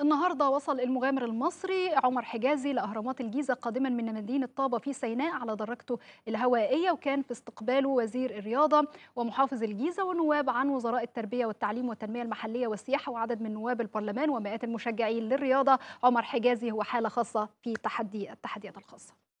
النهارده وصل المغامر المصري عمر حجازي لاهرامات الجيزه قادما من مدينه طابه في سيناء على درجته الهوائيه وكان في استقباله وزير الرياضه ومحافظ الجيزه ونواب عن وزراء التربيه والتعليم والتنميه المحليه والسياحه وعدد من نواب البرلمان ومئات المشجعين للرياضه عمر حجازي هو حاله خاصه في تحدي التحديات الخاصه